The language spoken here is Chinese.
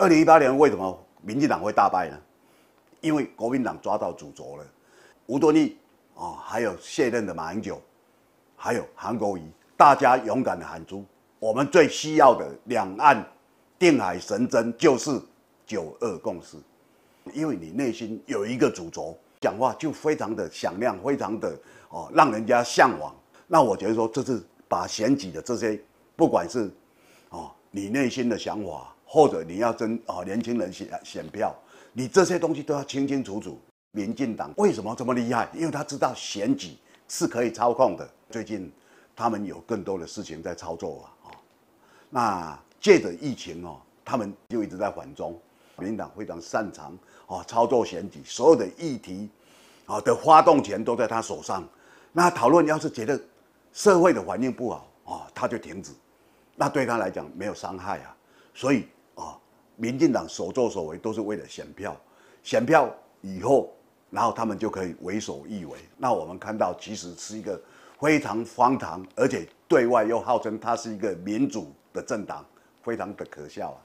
二零一八年为什么民进党会大败呢？因为国民党抓到主轴了，吴敦义啊，还有卸任的马英九，还有韩国瑜，大家勇敢的喊出我们最需要的两岸定海神针就是九二共识。因为你内心有一个主轴，讲话就非常的响亮，非常的哦让人家向往。那我觉得说，这次把选举的这些，不管是哦你内心的想法。或者你要争啊，年轻人选选票，你这些东西都要清清楚楚。民进党为什么这么厉害？因为他知道选举是可以操控的。最近他们有更多的事情在操作啊，啊。那借着疫情哦，他们就一直在缓冲。民进党非常擅长哦操作选举，所有的议题啊的发动权都在他手上。那讨论要是觉得社会的反应不好啊，他就停止，那对他来讲没有伤害啊。所以。民进党所作所为都是为了选票，选票以后，然后他们就可以为所欲为。那我们看到，其实是一个非常荒唐，而且对外又号称它是一个民主的政党，非常的可笑啊。